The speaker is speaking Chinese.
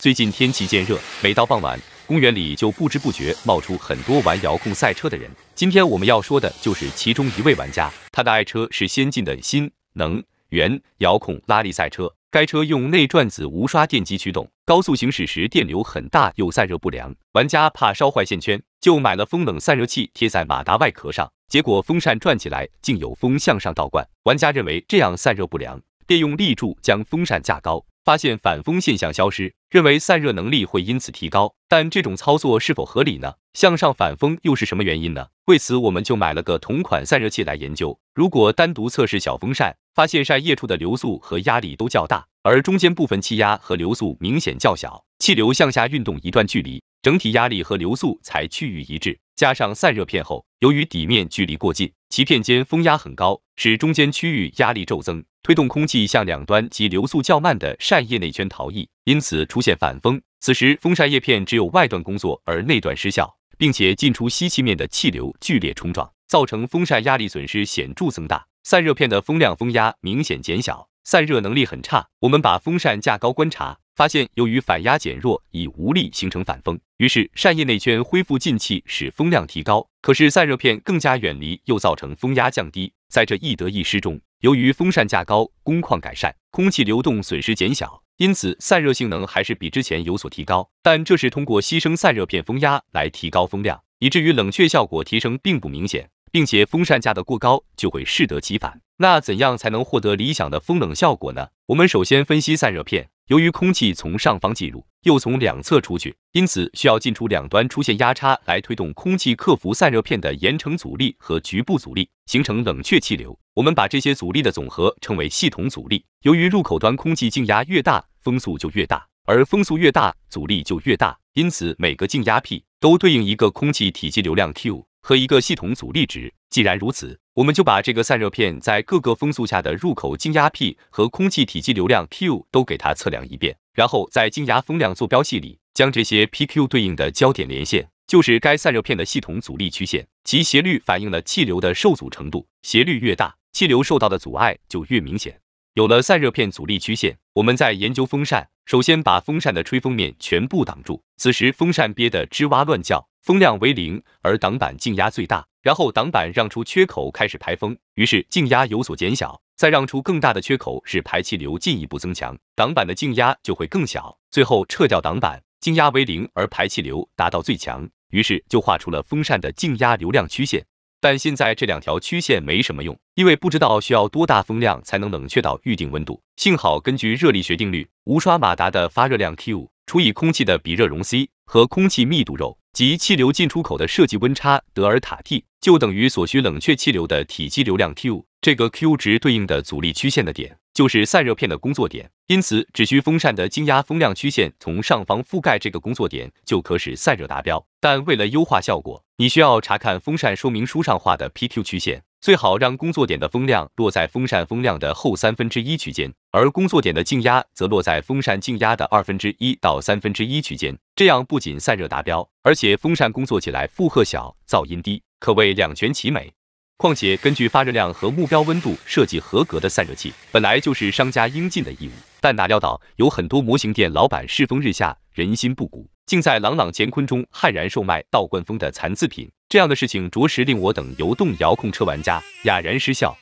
最近天气渐热，每到傍晚，公园里就不知不觉冒出很多玩遥控赛车的人。今天我们要说的就是其中一位玩家，他的爱车是先进的新能源遥控拉力赛车。该车用内转子无刷电机驱动，高速行驶时电流很大，又散热不良，玩家怕烧坏线圈，就买了风冷散热器贴在马达外壳上。结果风扇转起来竟有风向上倒灌，玩家认为这样散热不良，便用立柱将风扇架高，发现反风现象消失。认为散热能力会因此提高，但这种操作是否合理呢？向上反风又是什么原因呢？为此，我们就买了个同款散热器来研究。如果单独测试小风扇，发现扇叶处的流速和压力都较大，而中间部分气压和流速明显较小，气流向下运动一段距离，整体压力和流速才趋于一致。加上散热片后，由于底面距离过近，其片间风压很高，使中间区域压力骤增。推动空气向两端及流速较慢的扇叶内圈逃逸，因此出现反风。此时风扇叶片只有外段工作，而内段失效，并且进出吸气面的气流剧烈冲撞，造成风扇压力损失显著增大，散热片的风量、风压明显减小，散热能力很差。我们把风扇架高观察，发现由于反压减弱，已无力形成反风，于是扇叶内圈恢复进气，使风量提高。可是散热片更加远离，又造成风压降低。在这一得一失中。由于风扇架高，工况改善，空气流动损失减小，因此散热性能还是比之前有所提高。但这是通过牺牲散热片风压来提高风量，以至于冷却效果提升并不明显，并且风扇架的过高就会适得其反。那怎样才能获得理想的风冷效果呢？我们首先分析散热片。由于空气从上方进入，又从两侧出去，因此需要进出两端出现压差来推动空气克服散热片的延程阻力和局部阻力，形成冷却气流。我们把这些阻力的总和称为系统阻力。由于入口端空气静压越大，风速就越大，而风速越大，阻力就越大，因此每个静压 p 都对应一个空气体积流量 q。和一个系统阻力值。既然如此，我们就把这个散热片在各个风速下的入口静压 p 和空气体积流量 q 都给它测量一遍，然后在静压风量坐标系里将这些 p-q 对应的交点连线，就是该散热片的系统阻力曲线，其斜率反映了气流的受阻程度，斜率越大，气流受到的阻碍就越明显。有了散热片阻力曲线，我们在研究风扇，首先把风扇的吹风面全部挡住，此时风扇憋得吱哇乱叫。风量为零，而挡板静压最大，然后挡板让出缺口开始排风，于是静压有所减小，再让出更大的缺口，使排气流进一步增强，挡板的静压就会更小，最后撤掉挡板，静压为零，而排气流达到最强，于是就画出了风扇的静压流量曲线。但现在这两条曲线没什么用，因为不知道需要多大风量才能冷却到预定温度。幸好根据热力学定律，无刷马达的发热量 Q 除以空气的比热容 c 和空气密度肉。即气流进出口的设计温差德尔塔 t 就等于所需冷却气流的体积流量 Q，这个 Q 值对应的阻力曲线的点就是散热片的工作点。因此，只需风扇的静压风量曲线从上方覆盖这个工作点，就可使散热达标。但为了优化效果，你需要查看风扇说明书上画的 PQ 曲线。最好让工作点的风量落在风扇风量的后三分之一区间，而工作点的静压则落在风扇静压的二分之一到三分之一区间。这样不仅散热达标，而且风扇工作起来负荷小、噪音低，可谓两全其美。况且，根据发热量和目标温度设计合格的散热器，本来就是商家应尽的义务。但哪料到，有很多模型店老板世风日下，人心不古。竟在朗朗乾坤中悍然售卖道观风的残次品，这样的事情着实令我等游动遥控车玩家哑然失笑。